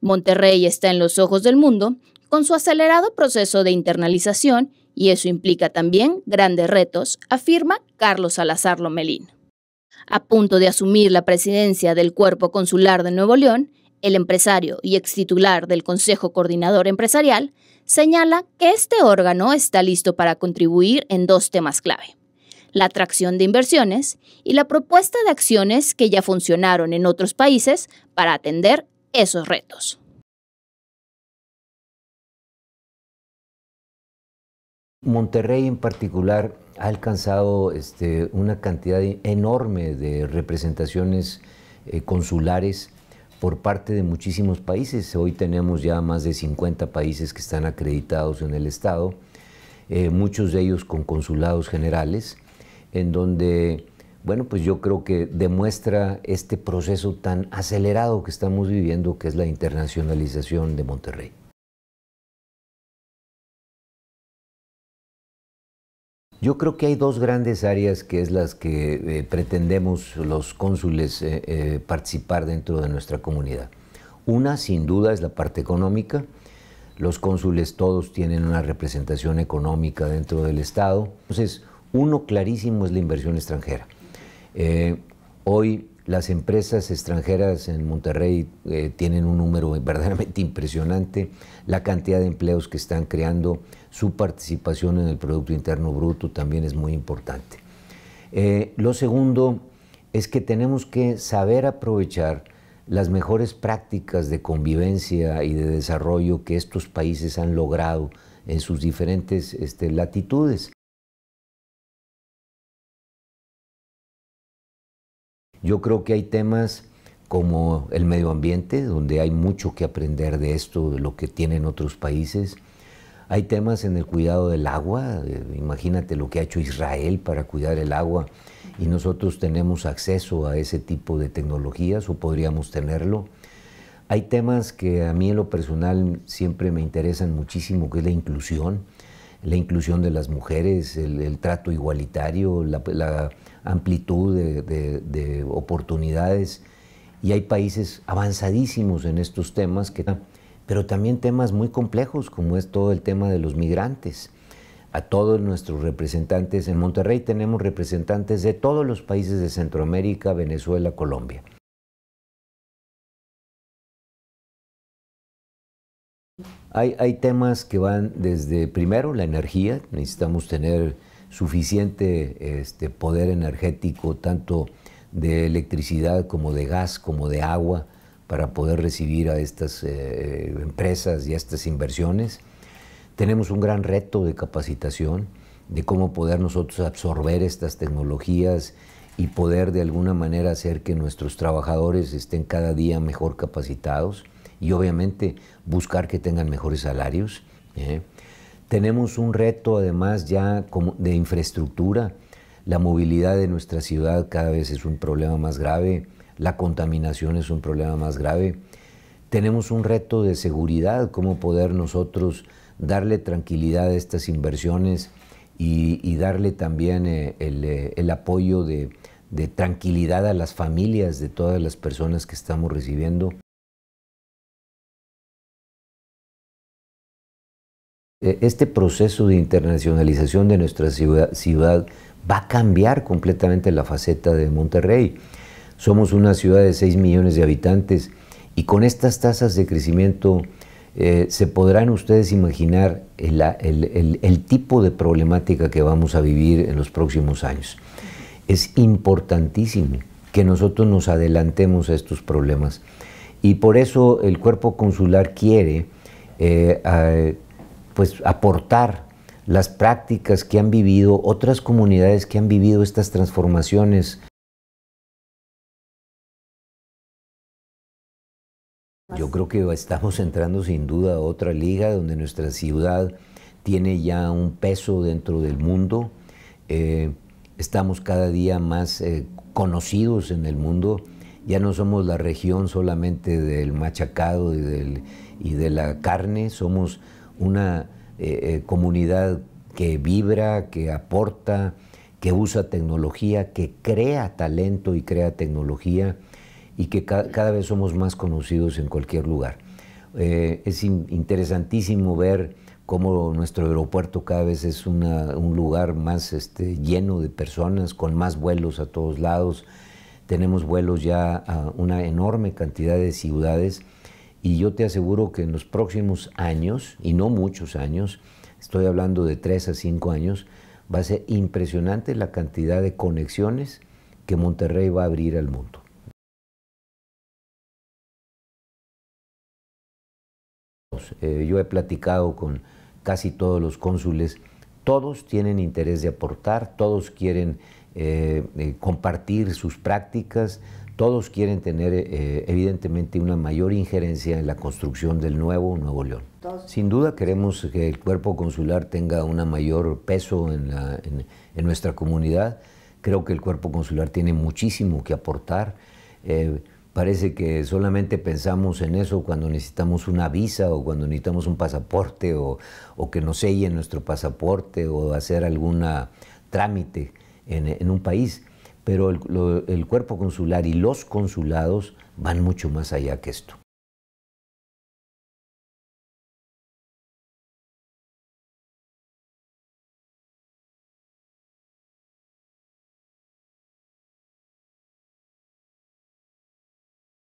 Monterrey está en los ojos del mundo con su acelerado proceso de internalización y eso implica también grandes retos, afirma Carlos Salazar Lomelín. A punto de asumir la presidencia del Cuerpo Consular de Nuevo León, el empresario y extitular del Consejo Coordinador Empresarial señala que este órgano está listo para contribuir en dos temas clave la atracción de inversiones y la propuesta de acciones que ya funcionaron en otros países para atender esos retos. Monterrey en particular ha alcanzado este, una cantidad enorme de representaciones eh, consulares por parte de muchísimos países. Hoy tenemos ya más de 50 países que están acreditados en el Estado, eh, muchos de ellos con consulados generales, en donde bueno, pues yo creo que demuestra este proceso tan acelerado que estamos viviendo, que es la internacionalización de Monterrey. Yo creo que hay dos grandes áreas que es las que eh, pretendemos los cónsules eh, eh, participar dentro de nuestra comunidad. Una, sin duda, es la parte económica. Los cónsules todos tienen una representación económica dentro del Estado. Entonces, uno clarísimo es la inversión extranjera. Eh, hoy las empresas extranjeras en Monterrey eh, tienen un número verdaderamente impresionante, la cantidad de empleos que están creando, su participación en el Producto Interno Bruto también es muy importante. Eh, lo segundo es que tenemos que saber aprovechar las mejores prácticas de convivencia y de desarrollo que estos países han logrado en sus diferentes este, latitudes. Yo creo que hay temas como el medio ambiente, donde hay mucho que aprender de esto, de lo que tienen otros países. Hay temas en el cuidado del agua, imagínate lo que ha hecho Israel para cuidar el agua y nosotros tenemos acceso a ese tipo de tecnologías o podríamos tenerlo. Hay temas que a mí en lo personal siempre me interesan muchísimo, que es la inclusión la inclusión de las mujeres, el, trato igualitario, la, amplitud de, oportunidades. Y hay países avanzadísimos en estos temas, que, pero también temas muy complejos, como es todo el tema de los migrantes. A todos nuestros representantes en Monterrey tenemos representantes de todos los países de Centroamérica, Venezuela, Colombia. Hay, temas que van desde, primero, la energía. Necesitamos tener suficiente este, poder energético, tanto de electricidad como de gas, como de agua, para poder recibir a estas eh, empresas y a estas inversiones. Tenemos un gran reto de capacitación, de cómo poder nosotros absorber estas tecnologías y poder de alguna manera hacer que nuestros trabajadores estén cada día mejor capacitados y obviamente buscar que tengan mejores salarios. ¿eh? Tenemos un reto además ya de infraestructura. La movilidad de nuestra ciudad cada vez es un problema más grave, la contaminación es un problema más grave. Tenemos un reto de seguridad, cómo poder nosotros darle tranquilidad a estas inversiones y, darle también eh, eh, el, apoyo de tranquilidad a las familias de todas las personas que estamos recibiendo. Eh, este proceso de internacionalización de nuestra ciudad, va a cambiar completamente la faceta de Monterrey. Somos una ciudad de 6 millones de habitantes y con estas tasas de crecimiento eh, se podrán ustedes imaginar el, tipo de problemática que vamos a vivir en los próximos años. Es importantísimo que nosotros nos adelantemos a estos problemas y por eso el cuerpo consular quiere eh, pues aportar las prácticas que han vivido otras comunidades que han vivido estas transformaciones. Yo creo que estamos entrando sin duda a otra liga donde nuestra ciudad tiene ya un peso dentro del mundo. Eh, estamos cada día más eh, conocidos en el mundo. Ya no somos la región solamente del machacado y, y de la carne, somos una eh, eh, comunidad que vibra, que aporta, que usa tecnología, que crea talento y crea tecnología y que cada vez somos más conocidos en cualquier lugar. Eh, es interesantísimo ver cómo nuestro aeropuerto cada vez es un lugar más este, lleno de personas, con más vuelos a todos lados. Tenemos vuelos ya a una enorme cantidad de ciudades y yo te aseguro que en los próximos años, y no muchos años, estoy hablando de tres a cinco años, va a ser impresionante la cantidad de conexiones que Monterrey va a abrir al mundo. Eh, yo he platicado con casi todos los cónsules, todos tienen interés de aportar, todos quieren eh, compartir sus prácticas. Todos quieren tener eh, evidentemente una mayor injerencia en la construcción del nuevo Nuevo León. Sin duda queremos que el cuerpo consular tenga una mayor peso en, nuestra comunidad. Creo que el cuerpo consular tiene muchísimo que aportar. Eh, parece que solamente pensamos en eso cuando necesitamos una visa o cuando necesitamos un pasaporte o, o que nos sellen nuestro pasaporte o hacer algún trámite en, un país, pero el cuerpo consular y los consulados van mucho más allá que esto.